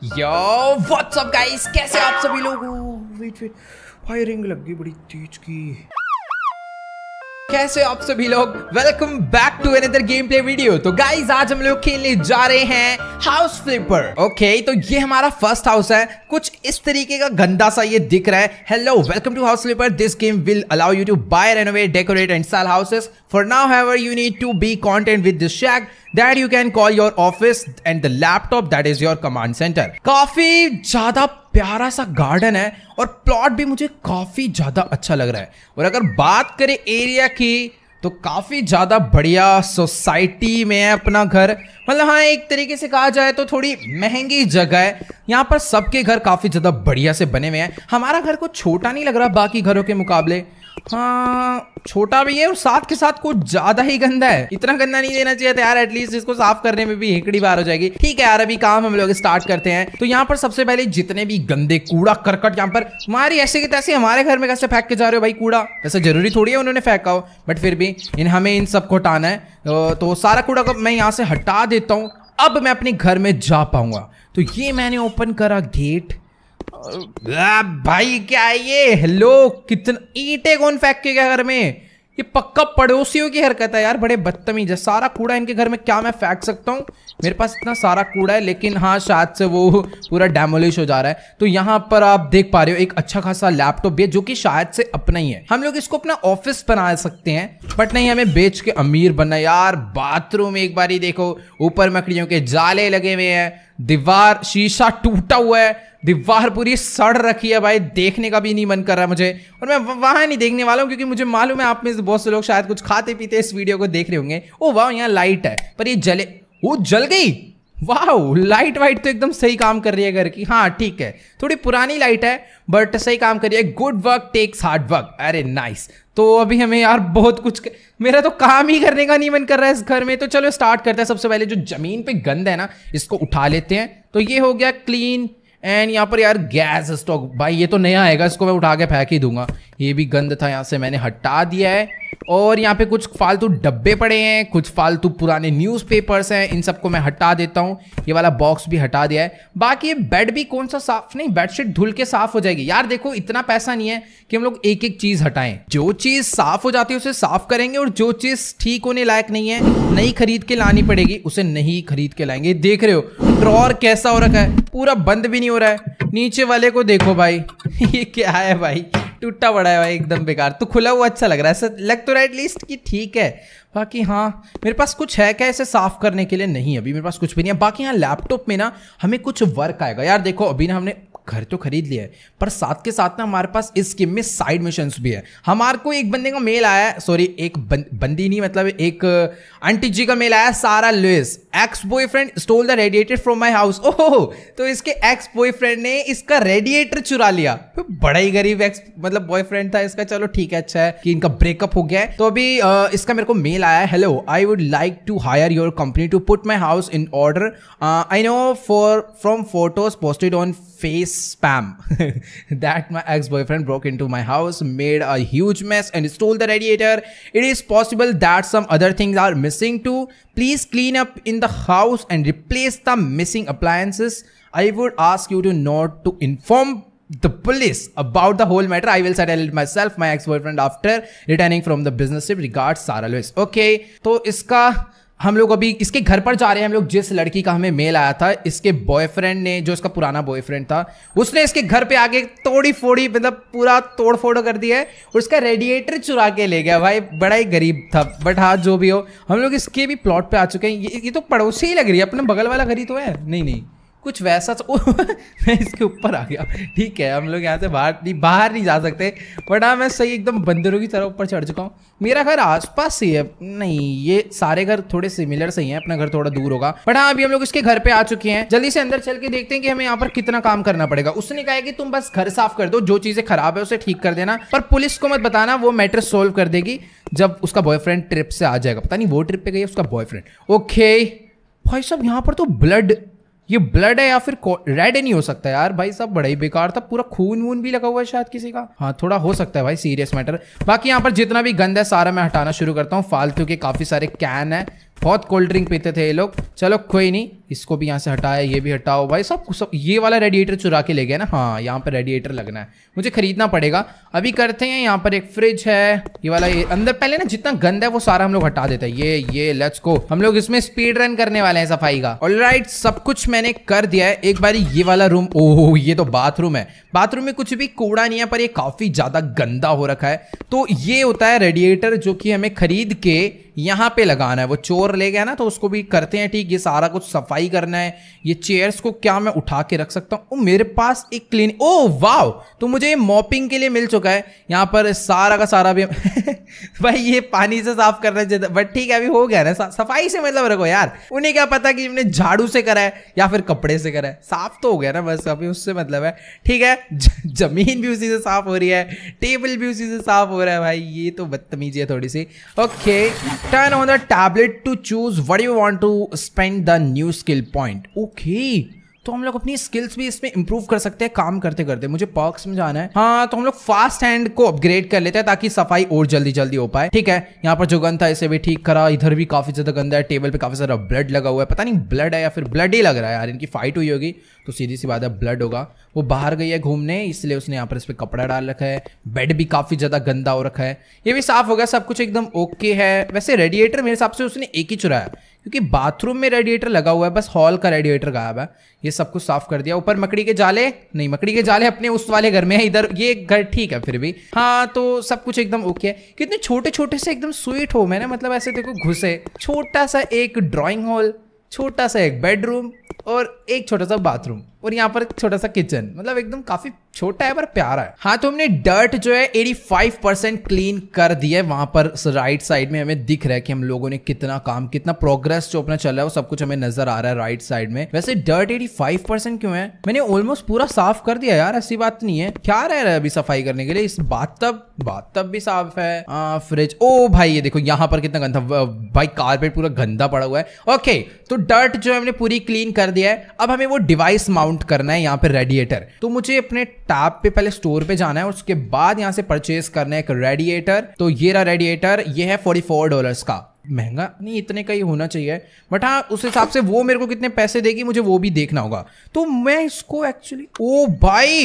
Yo, what's up guys? कैसे आप सभी लोग फायरिंग लग गई बड़ी तेज की कैसे आप सभी लोग welcome back to another game play video तो गाइज आज हम लोग खेलने जा रहे हैं हाउस फ्लिपर ओके तो ये हमारा फर्स्ट हाउस है कुछ इस तरीके का गंदा सा ये दिख रहा है hello welcome to house flipper this game will allow you to buy renovate decorate and sell houses for now however you need to be content with this shack that you can call your office and the laptop that is your command center काफी ज्यादा प्यारा सा garden है और plot भी मुझे काफी ज्यादा अच्छा लग रहा है और अगर बात करें एरिया की तो काफ़ी ज़्यादा बढ़िया सोसाइटी में है अपना घर मतलब हाँ एक तरीके से कहा जाए तो थोड़ी महंगी जगह है यहाँ पर सबके घर काफ़ी ज़्यादा बढ़िया से बने हुए हैं हमारा घर को छोटा नहीं लग रहा बाकी घरों के मुकाबले हाँ छोटा भी है और साथ के साथ कुछ ज्यादा ही गंदा है इतना गंदा नहीं देना चाहिए था यार एटलीस्ट इसको साफ करने में भी हेकड़ी बार हो जाएगी ठीक है यार अभी काम हम लोग स्टार्ट करते हैं तो यहाँ पर सबसे पहले जितने भी गंदे कूड़ा करकट यहाँ पर हमारी ऐसे के तैसे हमारे घर में कैसे फेंक के जा रहे हो भाई कूड़ा ऐसा जरूरी थोड़ी है उन्होंने फेंका हो बट फिर भी इन हमें इन सबको हटाना है तो, तो सारा कूड़ा को मैं यहाँ से हटा देता हूँ अब मैं अपने घर में जा पाऊंगा तो ये मैंने ओपन करा गेट भाई क्या है ये हेलो कितना ईटे कौन फेंक के क्या घर में ये पक्का पड़ोसियों की हरकत है यार बड़े बदतमीज है सारा कूड़ा इनके घर में क्या मैं फेंक सकता हूँ मेरे पास इतना सारा कूड़ा है लेकिन हाँ शायद से वो पूरा डेमोलिश हो जा रहा है तो यहाँ पर आप देख पा रहे हो एक अच्छा खासा लैपटॉप भी है जो कि शायद से अपना ही है हम लोग इसको अपना ऑफिस बना सकते हैं बट नहीं हमें बेच के अमीर बनना यार बाथरूम एक बार ही देखो ऊपर मकड़ियों के जाले लगे हुए हैं दीवार शीशा टूटा हुआ है दीवार पूरी सड़ रखी है भाई देखने का भी नहीं मन कर रहा मुझे और मैं वहाँ नहीं देखने वाला हूँ क्योंकि मुझे मालूम है आप में से बहुत से लोग शायद कुछ खाते पीते इस वीडियो को देख रहे होंगे ओ वाह यहाँ लाइट है पर ये जले वो जल गई वाह लाइट वाइट तो एकदम सही काम कर रही है घर की हाँ ठीक है थोड़ी पुरानी लाइट है बट सही काम कर रही है good work takes hard work अरे नाइस तो अभी हमें यार बहुत कुछ कर... मेरा तो काम ही करने का नहीं मन कर रहा है इस घर में तो चलो स्टार्ट करते हैं सबसे पहले जो जमीन पे गंद है ना इसको उठा लेते हैं तो ये हो गया क्लीन एंड यहाँ पर यार गैस स्टॉक भाई ये तो नया आएगा इसको मैं उठा के फेंक ही दूंगा ये भी गंद था यहाँ से मैंने हटा दिया है और यहाँ पे कुछ फालतू डब्बे पड़े हैं कुछ फालतू पुराने न्यूज़पेपर्स हैं इन सबको मैं हटा देता हूँ ये वाला बॉक्स भी हटा दिया है बाकी ये बेड भी कौन सा साफ नहीं बेडशीट धुल के साफ हो जाएगी यार देखो इतना पैसा नहीं है कि हम लोग एक एक चीज़ हटाएं जो चीज़ साफ हो जाती है उसे साफ करेंगे और जो चीज़ ठीक होने लायक नहीं है नहीं खरीद के लानी पड़ेगी उसे नहीं खरीद के लाएंगे देख रहे हो ड्रॉर कैसा हो रखा है पूरा बंद भी नहीं हो रहा है नीचे वाले को देखो भाई ये क्या है भाई टूटा पड़ा है भाई एकदम बेकार तो खुला हुआ अच्छा लग रहा है ऐसा लग तो रहा है एटलीस्ट कि ठीक है बाकी हाँ मेरे पास कुछ है क्या इसे साफ करने के लिए नहीं अभी मेरे पास कुछ भी नहीं है बाकी यहाँ लैपटॉप में ना हमें कुछ वर्क आएगा यार देखो अभी ना हमने घर तो खरीद लिया है पर साथ के साथ ना हमारे पास इस स्कीम में साइड मिशन भी है हमारे को एक बंदे का मेल आया सॉरी एक बं, बंदी नहीं मतलब एक आंटी uh, जी का मेल आया Sarah Louis ex boyfriend stole the radiator from my house ओहो तो इसके एक्स बॉयफ्रेंड ने इसका रेडिएटर चुरा लिया तो बड़ा ही गरीब एक्स मतलब बॉयफ्रेंड था इसका चलो ठीक है अच्छा है कि इनका ब्रेकअप हो गया है तो अभी uh, इसका मेरे को मेल आया है hello I would like to hire your company to put my house in order I know for from photos posted on face spam that my ex-boyfriend broke into my house, made a huge mess and stole the radiator. It is possible that some other things are missing too. Please clean up in the house and replace the missing appliances. I would ask you to not to inform the police about the whole matter. I will settle it myself, my ex-boyfriend after returning from the business trip. Regards, Sarah Lewis. Okay, so इसका हम लोग अभी इसके घर पर जा रहे हैं हम लोग जिस लड़की का हमें मेल आया था इसके बॉयफ्रेंड ने जो इसका पुराना बॉयफ्रेंड था उसने इसके घर पे आके तोड़ी फोड़ी मतलब पूरा तोड़ फोड़ कर दिया है और उसका रेडिएटर चुरा के ले गया भाई बड़ा ही गरीब था बट हाँ जो भी हो हम लोग इसके भी प्लॉट पे आ चुके हैं ये, ये तो पड़ोसी ही लग रही है अपने बगल वाला घर ही तो है नहीं नहीं कुछ वैसा तो मैं इसके ऊपर आ गया ठीक है हम लोग यहाँ से बाहर नहीं बाहर नहीं जा सकते बट हाँ मैं सही एकदम बंदरों की तरह ऊपर चढ़ चुका हूँ मेरा घर आसपास ही है नहीं ये सारे घर थोड़े सिमिलर सही हैं अपना घर थोड़ा दूर होगा बट हाँ अभी हम लोग इसके घर पे आ चुके हैं जल्दी से अंदर चल के देखते हैं कि हमें यहाँ पर कितना काम करना पड़ेगा उसने कहा कि तुम बस घर साफ कर दो जो चीजें खराब है उसे ठीक कर देना पर पुलिस को मत बताना वो मैटर सोल्व कर देगी जब उसका बॉयफ्रेंड ट्रिप से आ जाएगा पता नहीं वो ट्रिप पे गई उसका बॉयफ्रेंड ओके भाई साहब यहाँ पर तो ब्लड ये ब्लड है या फिर रेड नहीं हो सकता यार भाई सब बड़ा ही बेकार था पूरा खून वून भी लगा हुआ है शायद किसी का हाँ थोड़ा हो सकता है भाई सीरियस मैटर बाकी यहाँ पर जितना भी गंद है सारा मैं हटाना शुरू करता हूँ फालतू के काफ़ी सारे कैन है बहुत कोल्ड ड्रिंक पीते थे ये लोग चलो कोई नहीं इसको भी यहाँ से हटाया ये भी हटाओ भाई सब सब ये वाला रेडिएटर चुरा के ले गया ना हाँ यहाँ पर रेडिएटर लगना है मुझे खरीदना पड़ेगा अभी करते हैं यहाँ पर एक फ्रिज है ये वाला ये अंदर पहले ना जितना गंद है वो सारा हम लोग हटा देते हैं ये ये लेट्स को हम लोग इसमें स्पीड रन करने वाले हैं सफाई का ऑल right, सब कुछ मैंने कर दिया है एक बार ये वाला रूम ओह ये तो बाथरूम है बाथरूम में कुछ भी कूड़ा नहीं है पर ये काफी ज्यादा गंदा हो रखा है तो ये होता है रेडिएटर जो कि हमें खरीद के यहाँ पे लगाना है वो चोर ले गया ना तो उसको भी करते हैं ठीक ये सारा कुछ सफाई सफाई करना है ये चेयर्स को क्या मैं उठा के रख सकता हूँ मेरे पास एक क्लीन ओ वाव तो मुझे ये मॉपिंग के लिए मिल चुका है यहाँ पर सारा का सारा भी भाई ये पानी से साफ करना चाहिए बट ठीक है अभी हो गया ना सफाई से मतलब रखो यार उन्हें क्या पता कि हमने झाड़ू से करा है या फिर कपड़े से करा है साफ तो हो गया ना बस अभी उससे मतलब है ठीक है जमीन भी उसी से साफ हो रही है टेबल भी उसी से साफ हो रहा है भाई ये तो बदतमीजी है थोड़ी सी okay turn on the tablet to choose what you want to spend the news skill point okay तो हम लोग अपनी स्किल्स भी इसमें इंप्रूव कर सकते हैं काम करते करते मुझे पर्क्स में जाना है हाँ तो हम लोग फास्ट हैंड को अपग्रेड कर लेते हैं ताकि सफाई और जल्दी जल्दी हो पाए ठीक है यहाँ पर जो गंद था इसे भी ठीक करा इधर भी काफी ज्यादा गंदा है टेबल पे काफी सारा ब्लड लगा हुआ है पता नहीं ब्लड है या फिर ब्लड ही लग रहा है यार इनकी फाइट हुई होगी तो सीधी सी बात है ब्लड होगा वो बाहर गई है घूमने इसलिए उसने यहाँ पर इस पर कपड़ा डाल रखा है बेड भी काफी ज्यादा गंदा हो रखा है ये भी साफ हो गया सब कुछ एकदम ओके है वैसे रेडिएटर मेरे हिसाब से उसने एक ही चुराया क्योंकि बाथरूम में रेडिएटर लगा हुआ है बस हॉल का रेडिएटर गायब है ये सब कुछ साफ कर दिया ऊपर मकड़ी के जाले नहीं मकड़ी के जाले अपने उस वाले घर में है इधर ये घर ठीक है फिर भी हाँ तो सब कुछ एकदम ओके है कितने छोटे छोटे से एकदम स्वीट होम है ना मतलब ऐसे देखो घुसे छोटा सा एक ड्रॉइंग हॉल छोटा सा एक बेडरूम और एक छोटा सा बाथरूम और यहाँ पर छोटा सा किचन मतलब एकदम काफी छोटा है पर प्यारा है हाँ तो हमने डर्ट जो है 85 परसेंट क्लीन कर दिया है वहां पर राइट साइड में हमें दिख रहा है कि हम लोगों ने कितना काम कितना प्रोग्रेस जो अपना चल रहा है वो सब कुछ हमें नजर आ रहा है राइट साइड में वैसे डर्ट 85 परसेंट क्यों है मैंने ऑलमोस्ट पूरा साफ कर दिया यार ऐसी बात नहीं है क्या रह रहा है अभी सफाई करने के लिए इस बात तब बात तब भी साफ है आ, फ्रिज ओ भाई ये देखो यहाँ पर कितना गंदा भाई कारपेट पूरा गंदा पड़ा हुआ है ओके तो डर्ट जो है हमने पूरी क्लीन कर दिया है अब हमें वो डिवाइस माउंट माउंट करना है यहाँ पे रेडिएटर तो मुझे अपने टैब पे पहले स्टोर पे जाना है और उसके बाद यहाँ से परचेज करना है एक रेडिएटर तो ये रहा रेडिएटर ये है फोर्टी फोर डॉलर्स का महंगा नहीं इतने का ही होना चाहिए बट हाँ उस हिसाब से वो मेरे को कितने पैसे देगी मुझे वो भी देखना होगा तो मैं इसको एक्चुअली ओ भाई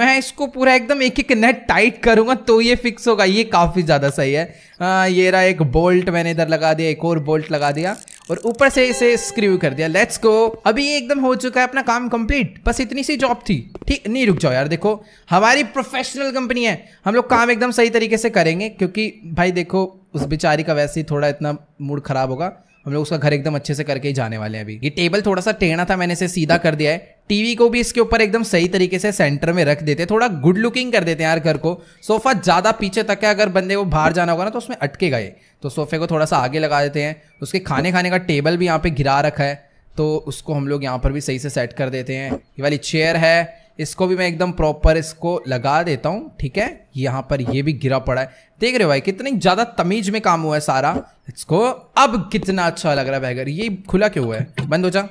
मैं इसको पूरा एकदम एक एक नेट टाइट करूंगा तो ये फिक्स होगा ये काफ़ी ज़्यादा सही है आ, हाँ, ये रहा एक बोल्ट मैंने इधर लगा दिया एक और बोल्ट लगा दिया और ऊपर से इसे स्क्रू कर दिया लेट्स गो अभी ये एकदम हो चुका है अपना काम कंप्लीट बस इतनी सी जॉब थी ठीक नहीं रुक जाओ यार देखो हमारी प्रोफेशनल कंपनी है हम लोग काम एकदम सही तरीके से करेंगे क्योंकि भाई देखो उस बेचारी का वैसे ही थोड़ा इतना मूड खराब होगा हम लोग उसका घर एकदम अच्छे से करके ही जाने वाले हैं अभी ये टेबल थोड़ा सा टेढ़ा था मैंने इसे सीधा कर दिया है टीवी को भी इसके ऊपर एकदम सही तरीके से सेंटर में रख देते थोड़ा गुड लुकिंग कर देते हैं यार घर को सोफा ज़्यादा पीछे तक है अगर बंदे को बाहर जाना होगा ना तो उसमें अटके गए तो सोफे को थोड़ा सा आगे लगा देते हैं उसके खाने खाने का टेबल भी यहाँ पे घिरा रखा है तो उसको हम लोग यहाँ पर भी सही से सेट कर देते हैं ये वाली चेयर है इसको भी मैं एकदम प्रॉपर इसको लगा देता हूँ ठीक है यहाँ पर ये भी गिरा पड़ा है देख रहे हो भाई कितनी ज़्यादा तमीज में काम हुआ है सारा इसको अब कितना अच्छा लग रहा है बैगर ये खुला क्यों हुआ है बंद हो जा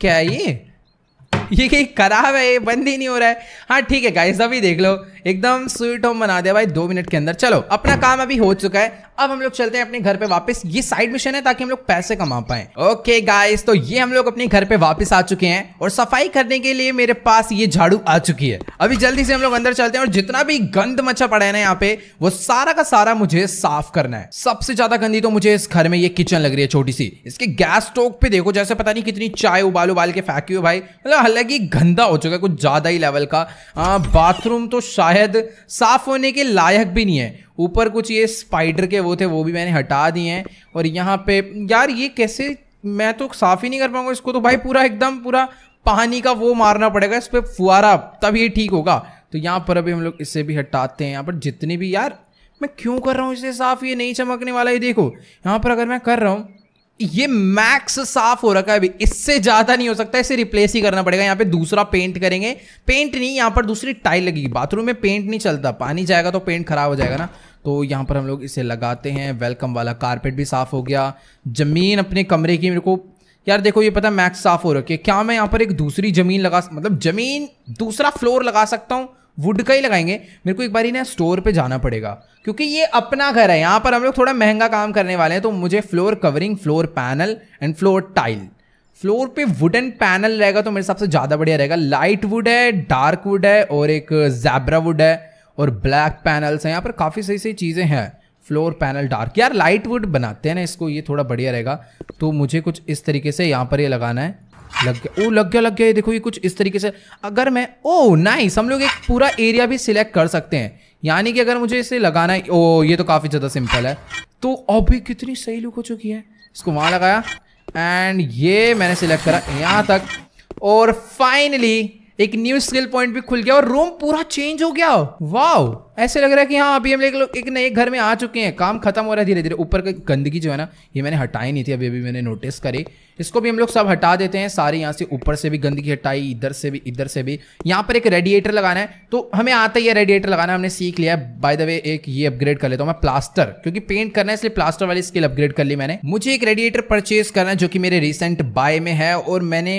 क्या ये ये कहीं खराब है ये बंद ही नहीं हो रहा है हाँ ठीक है गाइस अभी देख लो एकदम स्वीट होम बना दिया भाई दो मिनट के अंदर चलो अपना काम अभी हो चुका है अब हम लोग चलते हैं अपने घर पे वापस ये साइड मिशन है ताकि हम लोग पैसे कमा पाए ओके गाइस तो ये हम लोग अपने घर पे वापस आ चुके हैं और सफाई करने के लिए मेरे पास ये झाड़ू आ चुकी है अभी जल्दी से हम लोग अंदर चलते हैं और जितना भी गंद मचा पड़ा है ना यहाँ पे वो सारा का सारा मुझे साफ करना है सबसे ज्यादा गंदी तो मुझे इस घर में ये किचन लग रही है छोटी सी इसके गैस स्टोव पे देखो जैसे पता नहीं कितनी चाय उबाल उबाल के फेंकी हो भाई मतलब कि गंदा हो चुका है कुछ ज़्यादा ही लेवल का बाथरूम तो शायद साफ़ होने के लायक भी नहीं है ऊपर कुछ ये स्पाइडर के वो थे वो भी मैंने हटा दिए हैं और यहाँ पे यार ये कैसे मैं तो साफ़ ही नहीं कर पाऊंगा इसको तो भाई पूरा एकदम पूरा पानी का वो मारना पड़ेगा इस पर फुहारा तब ये ठीक होगा तो यहाँ पर अभी हम लोग इसे भी हटाते हैं यहाँ पर जितने भी यार मैं क्यों कर रहा हूँ इसे साफ़ ये नहीं चमकने वाला ये देखो यहाँ पर अगर मैं कर रहा हूँ ये मैक्स साफ हो रखा है अभी इससे ज्यादा नहीं हो सकता इसे रिप्लेस ही करना पड़ेगा यहाँ पे दूसरा पेंट करेंगे पेंट नहीं यहाँ पर दूसरी टाइल लगेगी बाथरूम में पेंट नहीं चलता पानी जाएगा तो पेंट खराब हो जाएगा ना तो यहाँ पर हम लोग इसे लगाते हैं वेलकम वाला कारपेट भी साफ हो गया जमीन अपने कमरे की मेरे को यार देखो ये पता मैक्स साफ हो रखी है क्या मैं यहाँ पर एक दूसरी जमीन लगा मतलब जमीन दूसरा फ्लोर लगा सकता हूँ वुड का ही लगाएंगे मेरे को एक बार ही ना स्टोर पे जाना पड़ेगा क्योंकि ये अपना घर है यहाँ पर हम लोग थोड़ा महंगा काम करने वाले हैं तो मुझे floor covering floor panel and floor tile floor पे वुडन पैनल रहेगा तो मेरे हिसाब से ज़्यादा बढ़िया रहेगा लाइट वुड है डार्क वुड है और एक जैबरा वुड है और ब्लैक पैनल्स हैं यहाँ पर काफ़ी सही सही चीज़ें हैं फ्लोर पैनल डार्क यार लाइट वुड बनाते हैं ना इसको ये थोड़ा बढ़िया रहेगा तो मुझे कुछ इस तरीके से यहाँ पर ये लगाना है लग गया ओ लग गया लग गया ये देखो ये कुछ इस तरीके से अगर मैं ओ नाइस हम लोग एक पूरा एरिया भी सिलेक्ट कर सकते हैं यानी कि अगर मुझे इसे लगाना है ओ ये तो काफ़ी ज़्यादा सिंपल है तो अभी कितनी सही लुक हो चुकी है इसको वहाँ लगाया एंड ये मैंने सिलेक्ट करा यहाँ तक और फाइनली एक न्यू स्किल पॉइंट भी खुल गया और रूम पूरा चेंज हो गया वाओ ऐसे लग रहा है कि हाँ अभी हम लोग एक नए घर में आ चुके हैं काम खत्म हो रहा है धीरे धीरे ऊपर की गंदगी जो है ना ये मैंने हटाई नहीं थी अभी अभी मैंने नोटिस करी इसको भी हम लोग सब हटा देते हैं सारे यहाँ से ऊपर से भी गंदगी हटाई इधर से भी इधर से भी यहाँ पर एक रेडिएटर लगाना है तो हमें आता ही है रेडिएटर लगाना हमने सीख लिया है बाय द वे एक ये अपग्रेड कर लेता हूँ मैं प्लास्टर क्योंकि पेंट करना है इसलिए प्लास्टर वाली स्किल अपग्रेड कर ली मैंने मुझे एक रेडिएटर परचेज करना है जो कि मेरे रिसेंट बाय में है और मैंने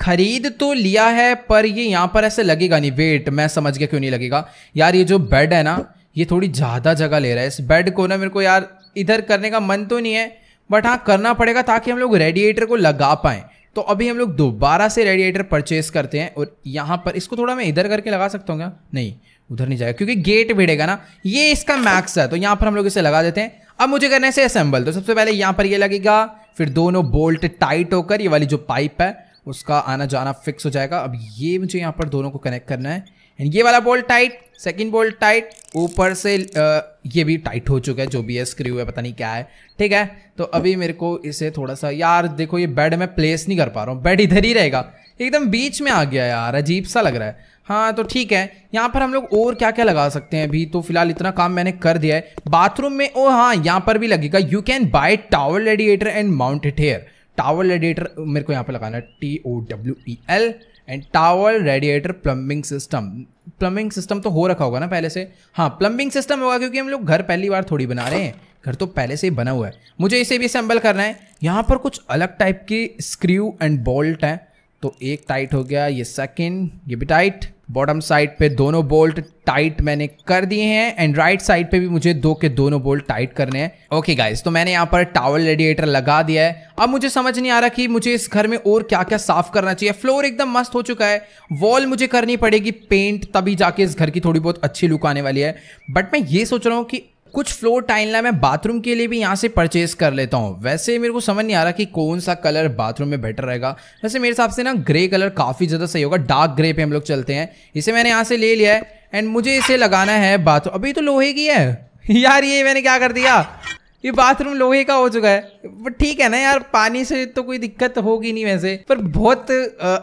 खरीद तो लिया है पर ये यहाँ पर ऐसे लगेगा नहीं वेट मैं समझ गया क्यों नहीं लगेगा यार ये जो बेड है ना ये थोड़ी ज़्यादा जगह ले रहा है इस बेड को ना मेरे को यार इधर करने का मन तो नहीं है बट हाँ करना पड़ेगा ताकि हम लोग रेडिएटर को लगा पाएँ तो अभी हम लोग दोबारा से रेडिएटर परचेस करते हैं और यहाँ पर इसको थोड़ा मैं इधर करके लगा सकता हूँ क्या नहीं उधर नहीं जाएगा क्योंकि गेट भिड़ेगा ना ये इसका मैक्स है तो यहाँ पर हम लोग इसे लगा देते हैं अब मुझे करना है इसे असेंबल तो सबसे पहले यहाँ पर ये लगेगा फिर दोनों बोल्ट टाइट होकर ये वाली जो पाइप है उसका आना जाना फिक्स हो जाएगा अब ये मुझे यहाँ पर दोनों को कनेक्ट करना है एंड ये वाला bolt tight second bolt tight ऊपर से आ, ये भी टाइट हो चुका है जो भी है स्क्रू है पता नहीं क्या है ठीक है तो अभी मेरे को इसे थोड़ा सा यार देखो ये बेड मैं प्लेस नहीं कर पा रहा हूँ बेड इधर ही रहेगा एकदम बीच में आ गया यार अजीब सा लग रहा है हाँ तो ठीक है यहाँ पर हम लोग और क्या क्या लगा सकते हैं अभी तो फिलहाल इतना काम मैंने कर दिया है बाथरूम में ओ हाँ यहाँ पर भी लगेगा you can buy tower radiator and mounted here towel radiator मेरे को यहाँ पे लगाना है T O W E L and tower radiator plumbing system plumbing system तो हो रखा होगा ना पहले से हाँ प्लम्बिंग सिस्टम होगा क्योंकि हम लोग घर पहली बार थोड़ी बना रहे हैं घर तो पहले से ही बना हुआ है मुझे इसे भी असेंबल करना है यहाँ पर कुछ अलग टाइप की स्क्रू एंड बोल्ट हैं तो एक टाइट हो गया ये सेकेंड ये भी टाइट बॉटम साइड पे दोनों बोल्ट टाइट मैंने कर दिए हैं एंड राइट साइड पे भी मुझे दो के दोनों बोल्ट टाइट करने हैं ओके okay गाइस तो मैंने यहाँ पर टावल रेडिएटर लगा दिया है अब मुझे समझ नहीं आ रहा कि मुझे इस घर में और क्या क्या साफ करना चाहिए फ्लोर एकदम मस्त हो चुका है वॉल मुझे करनी पड़ेगी पेंट तभी जाके इस घर की थोड़ी बहुत अच्छी लुक आने वाली है बट मैं ये सोच रहा हूँ कि कुछ फ्लोर टाइल ना मैं बाथरूम के लिए भी यहाँ से परचेज कर लेता हूँ वैसे मेरे को समझ नहीं आ रहा कि कौन सा कलर बाथरूम में बेटर रहेगा वैसे मेरे हिसाब से ना ग्रे कलर काफ़ी ज़्यादा सही होगा डार्क ग्रे पे हम लोग चलते हैं इसे मैंने यहाँ से ले लिया है एंड मुझे इसे लगाना है बाथरूम अभी तो लोहे की है यार ये मैंने क्या कर दिया ये बाथरूम लोहे का हो चुका है पर ठीक है ना यार पानी से तो कोई दिक्कत होगी नहीं वैसे पर बहुत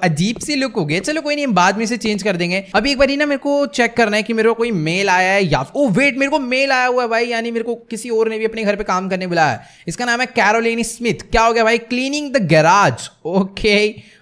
अजीब सी लुक हो गई चलो कोई नहीं हम बाद में से चेंज कर देंगे अभी एक बार ना मेरे को चेक करना है कि मेरे को कोई मेल आया है या ओ वेट मेरे को मेल आया हुआ है भाई यानी मेरे को किसी और ने भी अपने घर पे काम करने बुलाया है इसका नाम है कैरोलिन स्मिथ क्या हो गया भाई cleaning the garage okay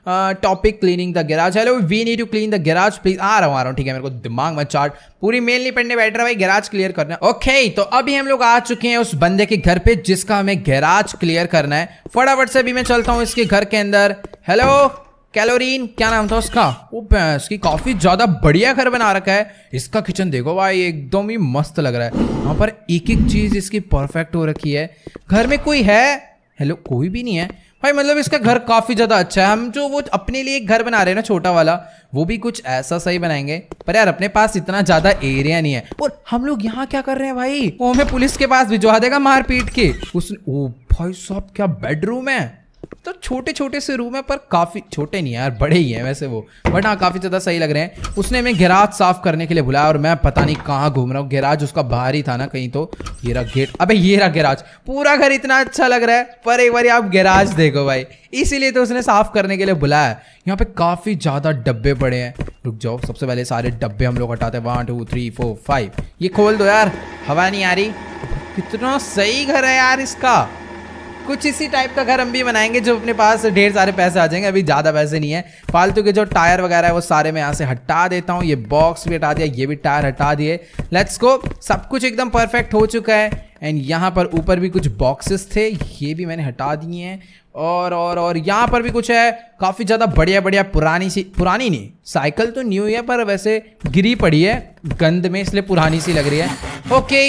topic cleaning the garage hello we need to clean the garage please आ रहा हूँ आ रहा हूँ ठीक है मेरे को दिमाग में चार्ट पूरी मेल नहीं पढ़ने बैठ रहा भाई गैराज क्लियर करना है ओके तो अभी हम लोग आ चुके हैं उस बंदे के घर पे जिसका हमें गैराज क्लियर करना है फटाफट से अभी मैं चलता हूँ इसके घर के अंदर हेलो कैलोरीन क्या नाम था उसका वो इसकी काफी ज्यादा बढ़िया घर बना रखा है इसका किचन देखो भाई एकदम ही मस्त लग रहा है वहां पर एक एक चीज इसकी परफेक्ट हो रखी है घर में कोई है हेलो कोई भी नहीं है भाई मतलब इसका घर काफ़ी ज़्यादा अच्छा है हम जो वो अपने लिए एक घर बना रहे हैं ना छोटा वाला वो भी कुछ ऐसा सही बनाएंगे पर यार अपने पास इतना ज़्यादा एरिया नहीं है और हम लोग यहाँ क्या कर रहे हैं भाई वो हमें पुलिस के पास भिजवा देगा मारपीट के उसने ओ भाई साहब क्या बेडरूम है तो छोटे छोटे से रूम है पर काफ़ी छोटे नहीं है यार बड़े ही हैं वैसे वो बट हाँ काफ़ी ज़्यादा सही लग रहे हैं उसने हमें गैराज साफ़ करने के लिए बुलाया और मैं पता नहीं कहाँ घूम रहा हूँ गैराज उसका बाहर ही था ना कहीं तो ये रहा गेट अबे ये रहा गैराज पूरा घर इतना अच्छा लग रहा है पर एक बार आप गैराज देखो भाई इसीलिए तो उसने साफ़ करने के लिए बुलाया यहाँ पे काफ़ी ज़्यादा डब्बे पड़े हैं रुक जाओ सबसे पहले सारे डब्बे हम लोग हटाते हैं one two three four five ये खोल दो यार हवा नहीं आ रही कितना सही घर है यार इसका कुछ इसी टाइप का घर हम भी बनाएंगे जो अपने पास ढेर सारे पैसे आ जाएंगे अभी ज़्यादा पैसे नहीं है फालतू के जो टायर वगैरह है वो सारे मैं यहाँ से हटा देता हूँ ये बॉक्स भी हटा दिया ये भी टायर हटा दिए लेट्स को सब कुछ एकदम परफेक्ट हो चुका है एंड यहाँ पर ऊपर भी कुछ बॉक्सेस थे ये भी मैंने हटा दिए हैं और और और यहाँ पर भी कुछ है काफ़ी ज़्यादा बढ़िया बढ़िया पुरानी सी पुरानी नहीं साइकिल तो न्यू है पर वैसे गिरी पड़ी है गंद में इसलिए पुरानी सी लग रही है ओके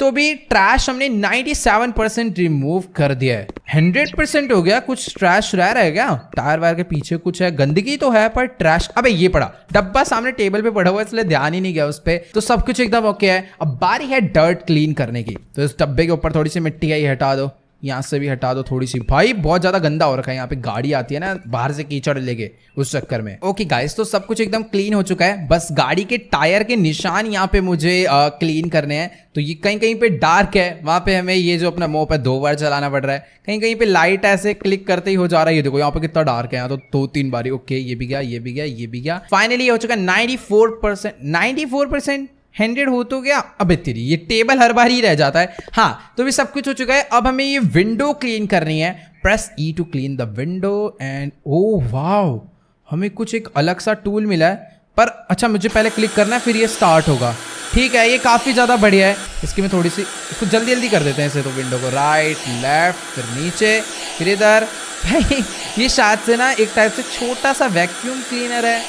तो भी ट्रैश हमने 97 परसेंट रिमूव कर दिया है 100 परसेंट हो गया कुछ ट्रैश रह रहा है क्या टायर वायर के पीछे कुछ है गंदगी तो है पर ट्रैश अबे ये पड़ा डब्बा सामने टेबल पे पड़ा हुआ है इसलिए ध्यान ही नहीं गया उस पर तो सब कुछ एकदम ओके है अब बारी है डर्ट क्लीन करने की तो इस डब्बे के ऊपर थोड़ी सी मिट्टी आई हटा दो यहाँ से भी हटा दो थोड़ी सी भाई बहुत ज़्यादा गंदा हो रखा है यहाँ पे गाड़ी आती है ना बाहर से कीचड़ लेके उस चक्कर में ओके गाइस तो सब कुछ एकदम क्लीन हो चुका है बस गाड़ी के टायर के निशान यहाँ पे मुझे आ, क्लीन करने हैं तो ये कहीं कहीं पे डार्क है वहाँ पे हमें ये जो अपना मोप है दो बार चलाना पड़ रहा है कहीं कहीं पे लाइट ऐसे क्लिक करते ही हो जा रहा है ये देखो यहाँ पे कितना डार्क है यहाँ तो दो तीन बारी ओके ये भी गया ये भी गया ये भी गया फाइनली हो चुका है ninety four percent four percent hundred हो तो गया अबे तेरी ये टेबल हर बार ही रह जाता है हाँ तो भी सब कुछ हो चुका है अब हमें ये विंडो क्लीन करनी है press E to clean the window and oh wow हमें कुछ एक अलग सा टूल मिला है पर अच्छा मुझे पहले क्लिक करना है फिर ये स्टार्ट होगा ठीक है ये काफ़ी ज़्यादा बढ़िया है इसकी मैं थोड़ी सी इसको जल्दी जल्दी कर देते हैं इसे तो विंडो को राइट लेफ्ट फिर नीचे फिर इधर भाई ये शायद से ना एक टाइप से छोटा सा वैक्यूम क्लीनर है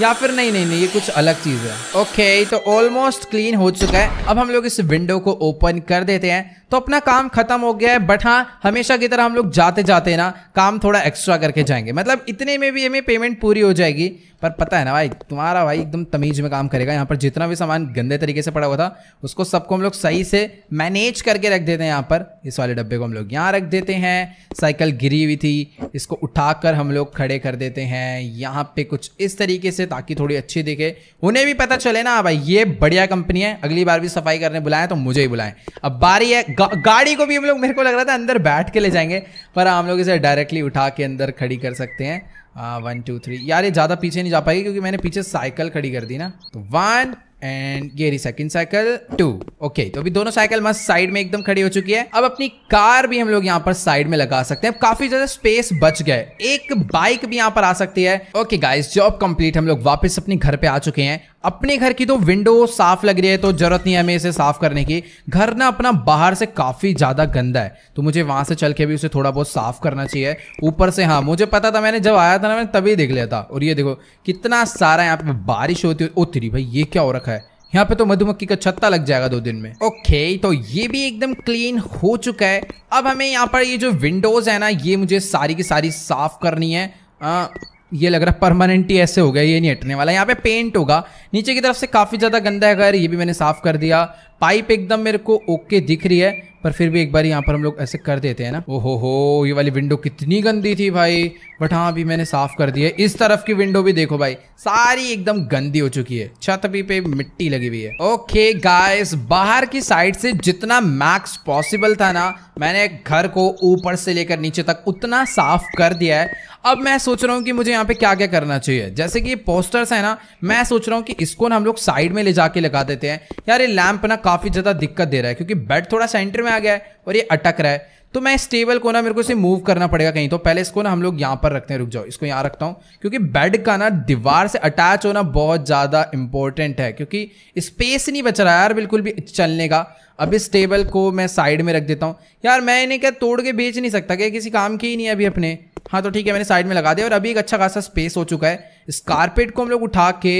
या फिर नहीं नहीं नहीं ये कुछ अलग चीज है ओके तो ऑलमोस्ट क्लीन हो चुका है अब हम लोग इस विंडो को ओपन कर देते हैं तो अपना काम खत्म हो गया है बट हाँ हमेशा की तरह हम लोग जाते जाते ना काम थोड़ा एक्स्ट्रा करके जाएंगे मतलब इतने में भी हमें पेमेंट पूरी हो जाएगी पर पता है ना भाई तुम्हारा भाई एकदम तमीज में काम करेगा यहाँ पर जितना भी सामान गंदे तरीके से पड़ा हुआ था उसको सबको हम लोग सही से मैनेज करके रख देते हैं यहाँ पर इस वाले डब्बे को हम लोग यहाँ रख देते हैं साइकिल गिरी हुई थी इसको उठाकर हम लोग खड़े कर देते हैं यहाँ पे कुछ इस तरीके से ताकि थोड़ी अच्छी दिखे उन्हें भी पता चले ना भाई ये बढ़िया कंपनी है अगली बार भी सफाई करने बुलाएं तो मुझे ही बुलाएं अब बारी है गा, गाड़ी को भी हम लोग मेरे को लग रहा था अंदर बैठ के ले जाएंगे पर हम लोग इसे डायरेक्टली उठा के अंदर खड़ी कर सकते हैं हाँ वन टू थ्री यार ये ज़्यादा पीछे नहीं जा पाएगी क्योंकि मैंने पीछे साइकिल खड़ी कर दी ना तो वन एंड ये रही सेकंड साइकिल टू ओके तो अभी दोनों साइकिल मस्त साइड में एकदम खड़ी हो चुकी है अब अपनी कार भी हम लोग यहाँ पर साइड में लगा सकते हैं काफी ज्यादा स्पेस बच गए एक बाइक भी यहाँ पर आ सकती है ओके गाइस जॉब कंप्लीट हम लोग वापस अपने घर पे आ चुके हैं अपने घर की तो विंडो साफ लग रही है तो जरूरत नहीं है हमें इसे साफ करने की घर ना अपना बाहर से काफी ज्यादा गंदा है तो मुझे वहां से चल के भी उसे थोड़ा बहुत साफ करना चाहिए ऊपर से हाँ मुझे पता था मैंने जब आया था ना मैंने तभी देख लिया था और ये देखो कितना सारा यहाँ पे बारिश होती है ओ तेरी भाई ये क्या हो रखा यहाँ पे तो मधुमक्खी का छत्ता लग जाएगा दो दिन में ओके तो ये भी एकदम क्लीन हो चुका है अब हमें यहाँ पर ये जो विंडोज है ना ये मुझे सारी की सारी साफ करनी है आ, ये लग रहा है परमानेंट ही ऐसे हो गया ये नहीं हटने वाला यहाँ पे पेंट होगा नीचे की तरफ से काफ़ी ज़्यादा गंदा है घर ये भी मैंने साफ़ कर दिया पाइप एकदम मेरे को ओके दिख रही है पर फिर भी एक बार यहाँ पर हम लोग ऐसे कर देते हैं ना ओहो हो ये वाली विंडो कितनी गंदी थी भाई बट हाँ अभी मैंने साफ कर दिया है इस तरफ की विंडो भी देखो भाई सारी एकदम गंदी हो चुकी है छत भी पे मिट्टी लगी हुई है ओके गाइस बाहर की साइड से जितना मैक्स पॉसिबल था ना मैंने घर को ऊपर से लेकर नीचे तक उतना साफ कर दिया है अब मैं सोच रहा हूँ कि मुझे यहाँ पे क्या क्या करना चाहिए जैसे कि ये पोस्टर्स है ना मैं सोच रहा हूँ कि इसको ना हम लोग साइड में ले जाके लगा देते हैं यार ये लैंप ना काफी ज्यादा दिक्कत दे रहा है क्योंकि बेड थोड़ा सेंटर में आ गया है और ये अटक रहा है तो मैं इस टेबल को ना मेरे को इसे मूव करना पड़ेगा कहीं तो पहले इसको ना हम लोग यहाँ पर रखते हैं रुक जाओ इसको यहाँ रखता हूँ क्योंकि बेड का ना दीवार से अटैच होना बहुत ज़्यादा इंपॉर्टेंट है क्योंकि स्पेस नहीं बच रहा है यार बिल्कुल भी चलने का अब इस टेबल को मैं साइड में रख देता हूँ यार मैं इन्हें क्या तोड़ के बेच नहीं सकता क्या किसी काम के ही नहीं है अभी अपने हाँ तो ठीक है मैंने साइड में लगा दिया और अभी एक अच्छा खासा स्पेस हो चुका है इस कारपेट को हम लोग उठा के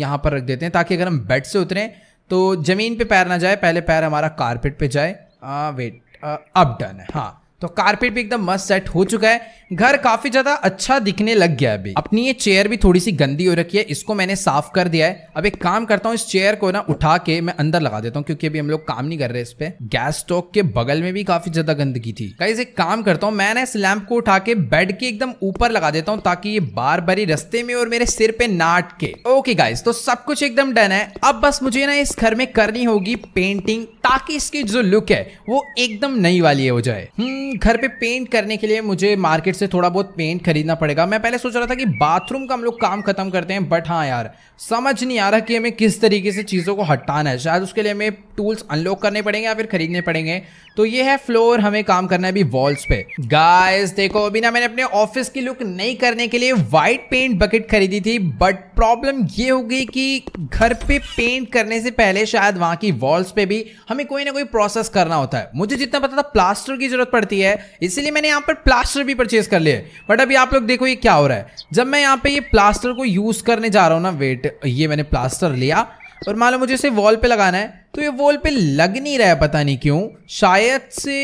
यहाँ पर रख देते हैं ताकि अगर हम बेड से उतरें तो ज़मीन पे पैर ना जाए पहले पैर हमारा कारपेट पे जाए आ, वेट अब डन है हाँ तो कारपेट भी एकदम मस्त सेट हो चुका है घर काफी ज्यादा अच्छा दिखने लग गया अभी अपनी ये चेयर भी थोड़ी सी गंदी हो रखी है इसको मैंने साफ कर दिया है अब एक काम करता हूँ इस चेयर को ना उठा के मैं अंदर लगा देता हूँ क्योंकि अभी हम लोग काम नहीं कर रहे इस पे गैस स्टोव के बगल में भी काफी ज्यादा गंदगी थी गाइज एक काम करता हूँ मैं ना इस लैम्प को उठा के बेड के एकदम ऊपर लगा देता हूँ ताकि ये बार बारी रस्ते में और मेरे सिर पे नाट के ओके गाइज तो सब कुछ एकदम डन है अब बस मुझे ना इस घर में करनी होगी पेंटिंग ताकि इसकी जो लुक है वो एकदम नई वाली हो जाए हम्म, घर पे पेंट करने के लिए मुझे मार्केट से थोड़ा बहुत पेंट खरीदना पड़ेगा मैं पहले सोच रहा था कि बाथरूम का हम लोग काम खत्म करते हैं बट हाँ यार समझ नहीं आ रहा कि हमें किस तरीके से चीज़ों को हटाना है शायद उसके लिए हमें टूल्स अनलॉक करने पड़ेंगे या फिर खरीदने पड़ेंगे तो ये है फ्लोर हमें काम करना है अभी वॉल्स पे गाइस देखो अभी ना मैंने अपने ऑफिस की लुक नहीं करने के लिए व्हाइट पेंट बकेट खरीदी थी बट प्रॉब्लम ये हो गई कि घर पे पेंट करने से पहले शायद वहां की वॉल्स पे भी हम हमें कोई ना कोई प्रोसेस करना होता है मुझे जितना पता था प्लास्टर की जरूरत पड़ती है इसीलिए मैंने यहाँ पर प्लास्टर भी परचेज कर लिए बट अभी आप लोग देखो ये क्या हो रहा है जब मैं यहाँ पे ये प्लास्टर को यूज करने जा रहा हूँ ना वेट ये मैंने प्लास्टर लिया और मान लो मुझे इसे वॉल पे लगाना है तो ये वॉल पे लग नहीं रहा है पता नहीं क्यों शायद से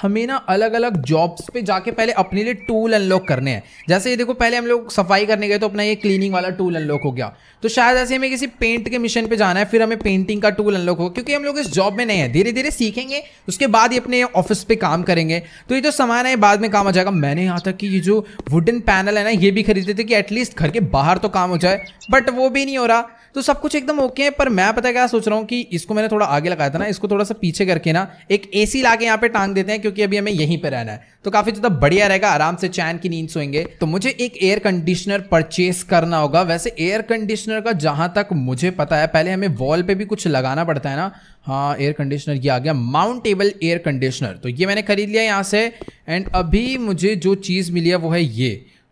हमें ना अलग अलग जॉब्स पे जाके पहले अपने लिए टूल अनलॉक करने हैं जैसे ये देखो पहले हम लोग सफाई करने गए तो अपना ये क्लीनिंग वाला टूल अनलॉक हो गया तो शायद ऐसे हमें किसी पेंट के मिशन पे जाना है फिर हमें पेंटिंग का टूल अनलॉक होगा क्योंकि हम लोग इस जॉब में नहीं है धीरे धीरे सीखेंगे उसके बाद ही अपने ऑफिस पे काम करेंगे तो ये जो सामान है बाद में काम आ जाएगा मैंने यहाँ तक कि ये जो वुडन पैनल है ना ये भी खरीदे थे कि एटलीस्ट घर के बाहर तो काम हो जाए बट वो भी नहीं हो रहा तो सब कुछ एकदम ओके है पर मैं पता क्या सोच रहा हूँ कि इसको मैंने थोड़ा आगे लगाया था ना इसको थोड़ा सा पीछे करके ना एक ए सी ला के यहाँ पे टांग देते हैं क्योंकि अभी हमें यहीं पर रहना है तो काफी ज्यादा बढ़िया रहेगा आराम से चैन की नींद सोएंगे तो मुझे एक एयर कंडीशनर परचेस करना होगा वैसे एयर कंडीशनर का जहां तक मुझे पता है पहले हमें वॉल पे भी कुछ लगाना पड़ता है ना हाँ एयर कंडीशनर ये आ गया माउंटेबल एयर कंडीशनर तो ये मैंने खरीद लिया यहाँ से एंड अभी मुझे जो चीज़ मिली है वो है ये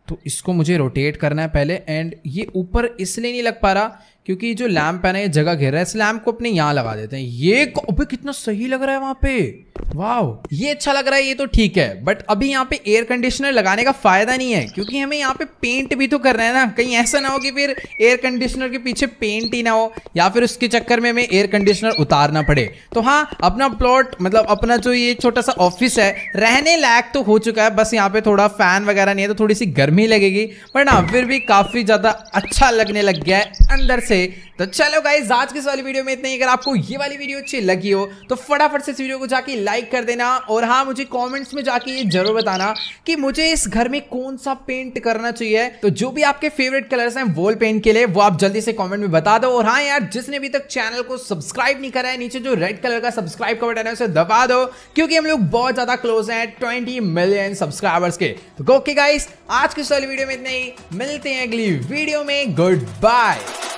तो इसको मुझे रोटेट करना है पहले एंड ये ऊपर इसलिए नहीं लग पा रहा क्योंकि जो लैम्प है ना ये जगह घेर रहा है इस लैम्प को अपने यहाँ लगा देते हैं ये अबे कितना सही लग रहा है वहां पे वाह ये अच्छा लग रहा है ये तो ठीक है बट अभी यहाँ पे एयर कंडीशनर लगाने का फायदा नहीं है क्योंकि हमें यहाँ पे पेंट भी तो कर रहे हैं ना कहीं ऐसा ना हो कि फिर एयर कंडीशनर के पीछे पेंट ही ना हो या फिर उसके चक्कर में हमें एयर कंडीशनर उतारना पड़े तो हाँ अपना प्लॉट मतलब अपना जो ये छोटा सा ऑफिस है रहने लायक तो हो चुका है बस यहाँ पे थोड़ा फैन वगैरह नहीं है तो थोड़ी सी गर्मी लगेगी बट हाँ फिर भी काफी ज्यादा अच्छा लगने लग गया है अंदर से से तो चलो गाइज आज की इस वाली वीडियो में इतना ही अगर आपको ये वाली वीडियो अच्छी लगी हो तो फटाफट से इस वीडियो को जाके लाइक कर देना और हाँ मुझे कमेंट्स में जाके ये जरूर बताना कि मुझे इस घर में कौन सा पेंट करना चाहिए तो जो भी आपके फेवरेट कलर्स हैं वॉल पेंट के लिए वो आप जल्दी से कॉमेंट में बता दो और हाँ यार जिसने अभी तक चैनल को सब्सक्राइब नहीं करा है नीचे जो रेड कलर का सब्सक्राइब का बटन है उसे दबा दो क्योंकि हम लोग बहुत ज्यादा क्लोज हैं ट्वेंटी मिलियन सब्सक्राइबर्स के तो ओके गाइस आज की इस वाली वीडियो में इतना ही मिलते हैं अगली वीडियो में गुड बाय